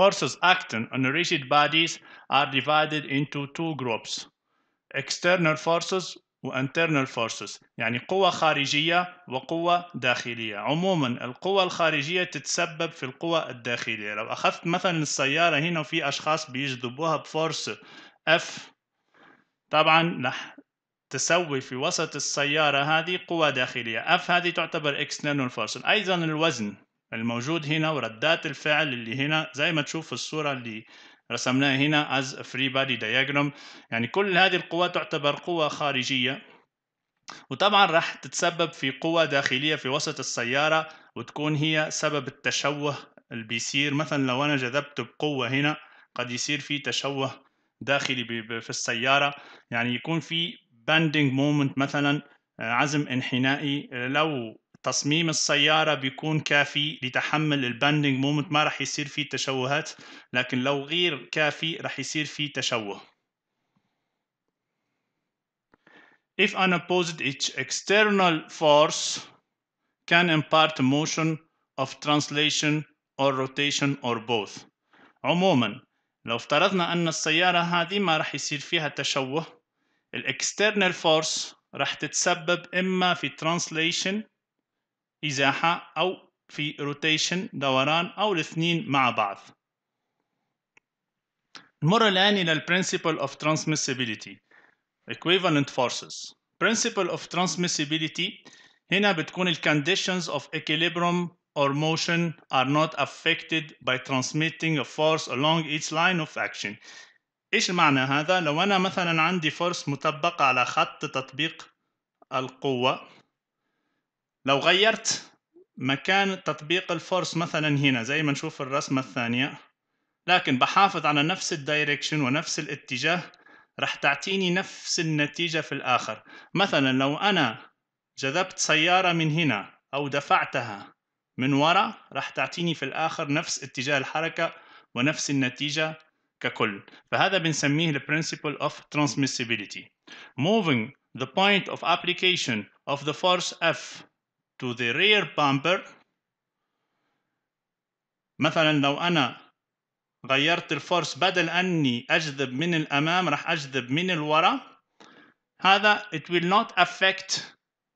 Forces acting on rigid bodies are divided into two groups external forces internal forces يعني قوة خارجية وقوة داخلية عموما القوة الخارجية تتسبب في القوة الداخلية لو أخذت مثلا السيارة هنا وفي أشخاص بيجذبوها بفورس F طبعا لح تسوي في وسط السيارة هذه قوة داخلية F هذه تعتبر external force أيضا الوزن الموجود هنا وردات الفعل اللي هنا زي ما تشوف في الصورة اللي رسمناها هنا as a free body diagram يعني كل هذه القوى تعتبر قوى خارجية وطبعا راح تتسبب في قوى داخلية في وسط السيارة وتكون هي سبب التشوه اللي بيصير مثلا لو أنا جذبت بقوة هنا قد يصير في تشوه داخلي في السيارة يعني يكون في bending مومنت مثلا آه، عزم انحنائي آه، لو تصميم السيارة بيكون كافي لتحمل البندنج مومنت ما رح يصير فيه تشوهات لكن لو غير كافي رح يصير فيه تشوه If an opposed external force can impart motion of translation or rotation or both عموما لو افترضنا أن السيارة هذه ما رح يصير فيها تشوه الاكسترنال فورس رح تتسبب إما في translation إزاحة أو في روتيشن دوران أو الاثنين مع بعض نمر الآن إلى الـ Principle of Transmissibility Equivalent Forces Principle of Transmissibility هنا بتكون الـ Conditions of Equilibrium or motion are not affected by transmitting a force along each line of action إيش المعنى هذا؟ لو أنا مثلا عندي فورس مطبقة على خط تطبيق القوة لو غيرت مكان تطبيق الفورس مثلا هنا زي ما نشوف الرسمة الثانية لكن بحافظ على نفس الدايركشن ونفس الاتجاه رح تعطيني نفس النتيجة في الآخر مثلا لو أنا جذبت سيارة من هنا أو دفعتها من ورا راح تعطيني في الآخر نفس اتجاه الحركة ونفس النتيجة ككل فهذا بنسميه the principle of transmissibility moving the point of application of the force F to the rear bumper مثلا لو أنا غيرت الفورس بدل أني أجذب من الأمام راح أجذب من الورا هذا it will not affect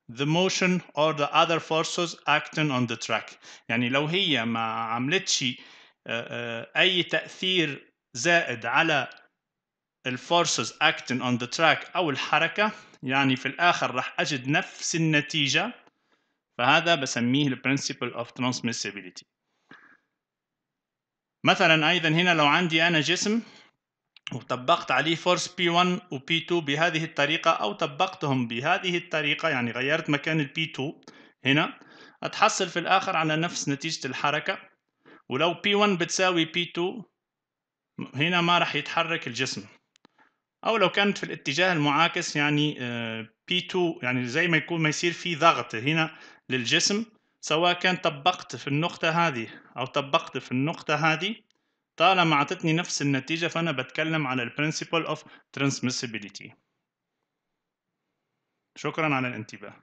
the motion or the other forces acting on the track يعني لو هي ما عملتش آه، آه، أي تأثير زائد على الفورسز acting on the track أو الحركة يعني في الآخر راح أجد نفس النتيجة فهذا بسميه ال principle of transmissibility مثلا أيضا هنا لو عندي أنا جسم وطبقت عليه فورس P1 و P2 بهذه الطريقة أو طبقتهم بهذه الطريقة يعني غيرت مكان P2 هنا أتحصل في الآخر على نفس نتيجة الحركة ولو P1 بتساوي P2 هنا ما راح يتحرك الجسم او لو كانت في الاتجاه المعاكس يعني بي آه، 2 يعني زي ما يكون ما يصير في ضغط هنا للجسم سواء كان طبقت في النقطة هذه أو طبقت في النقطة هذه طالما أعطتني نفس النتيجة فأنا بتكلم على Principle of transmissibility شكرا على الانتباه